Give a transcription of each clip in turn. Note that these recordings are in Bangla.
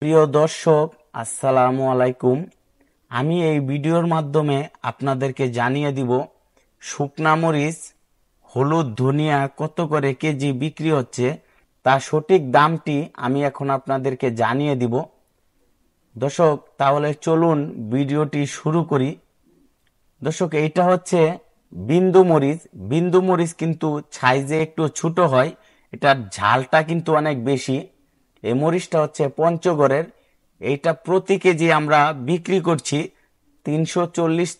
প্রিয় দর্শক আসসালামু আলাইকুম আমি এই ভিডিওর মাধ্যমে আপনাদেরকে জানিয়ে দিব শুকনা মরিচ হলুদ ধনিয়া কত করে কেজি বিক্রি হচ্ছে তা সঠিক দামটি আমি এখন আপনাদেরকে জানিয়ে দিব দর্শক তাহলে চলুন ভিডিওটি শুরু করি দর্শক এইটা হচ্ছে বিন্দু মরিচ বিন্দু মরিচ কিন্তু ছাইজে একটু ছোট হয় এটার ঝালটা কিন্তু অনেক বেশি এই মরিচটা হচ্ছে পঞ্চগড়ের এইটা প্রতি কেজি আমরা বিক্রি করছি তিনশো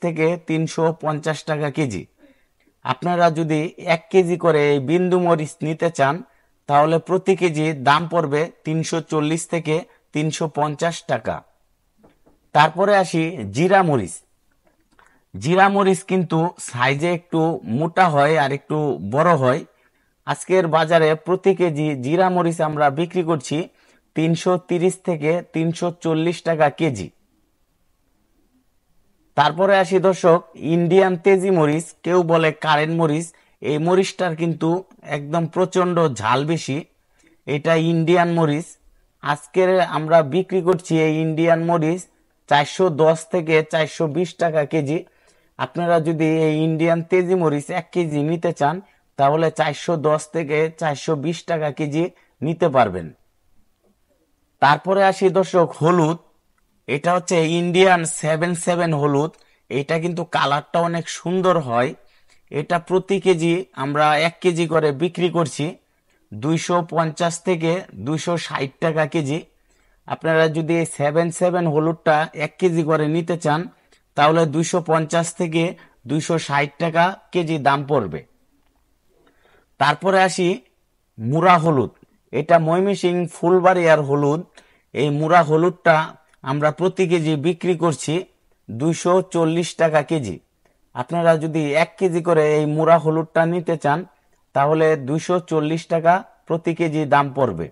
থেকে তিনশো টাকা কেজি আপনারা যদি এক কেজি করে এই বিন্দু মরিচ নিতে চান তাহলে প্রতি কেজি দাম পড়বে তিনশো থেকে তিনশো টাকা তারপরে আসি জিরা মরিচ জিরা মরিচ কিন্তু সাইজে একটু মোটা হয় আর একটু বড় হয় আজকের বাজারে প্রতি কেজি জিরা মরিচ আমরা বিক্রি করছি তিনশো থেকে তিনশো টাকা কেজি তারপরে আসি দর্শক ইন্ডিয়ান তেজি মরিচ কেউ বলে কারেন্ট মরিচ এই মরিচটার কিন্তু একদম প্রচণ্ড ঝাল বেশি এটা ইন্ডিয়ান মরিচ আজকের আমরা বিক্রি করছি এই ইন্ডিয়ান মরিচ চারশো দশ থেকে চারশো বিশ টাকা কেজি আপনারা যদি এই ইন্ডিয়ান তেজি মরিচ এক কেজি নিতে চান তাহলে চারশো দশ থেকে চারশো বিশ টাকা কেজি নিতে পারবেন তারপরে আসি দর্শক হলুদ এটা হচ্ছে ইন্ডিয়ান সেভেন সেভেন হলুদ এটা কিন্তু কালারটা অনেক সুন্দর হয় এটা প্রতি কেজি আমরা এক কেজি করে বিক্রি করছি দুইশো পঞ্চাশ থেকে দুইশো ষাট টাকা কেজি আপনারা যদি এই সেভেন সেভেন হলুদটা এক কেজি করে নিতে চান তাহলে দুইশো পঞ্চাশ থেকে দুইশো ষাট টাকা কেজি দাম পড়বে তারপরে আসি মুরা হলুদ এটা ময়মিসিং ফুলবাড়িয়ার হলুদ এই মুরা হলুদটা আমরা প্রতি কেজি বিক্রি করছি দুইশো টাকা কেজি আপনারা যদি এক কেজি করে এই মুরা হলুদটা নিতে চান তাহলে দুশো চল্লিশ টাকা প্রতি কেজি দাম পড়বে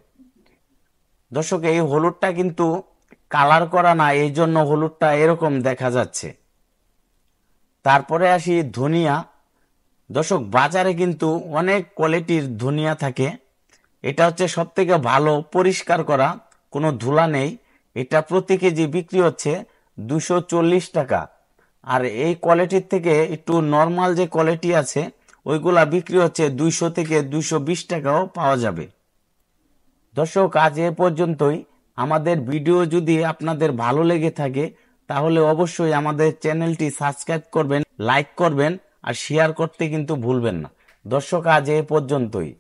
দর্শক এই হলুদটা কিন্তু কালার করা না এই জন্য হলুদটা এরকম দেখা যাচ্ছে তারপরে আসি ধনিয়া দর্শক বাজারে কিন্তু অনেক কোয়ালিটির ধনিয়া থাকে এটা হচ্ছে সব থেকে ভালো পরিষ্কার করা কোনো ধুলা নেই এটা প্রতি কেজি বিক্রি হচ্ছে দুশো টাকা আর এই কোয়ালিটির থেকে একটু নর্মাল যে কোয়ালিটি আছে ওইগুলা বিক্রি হচ্ছে দুইশো থেকে দুইশো বিশ টাকাও পাওয়া যাবে দর্শক আজ এ পর্যন্তই আমাদের ভিডিও যদি আপনাদের ভালো লেগে থাকে তাহলে অবশ্যই আমাদের চ্যানেলটি সাবস্ক্রাইব করবেন লাইক করবেন আর শেয়ার করতে কিন্তু ভুলবেন না দর্শক আজ এ পর্যন্তই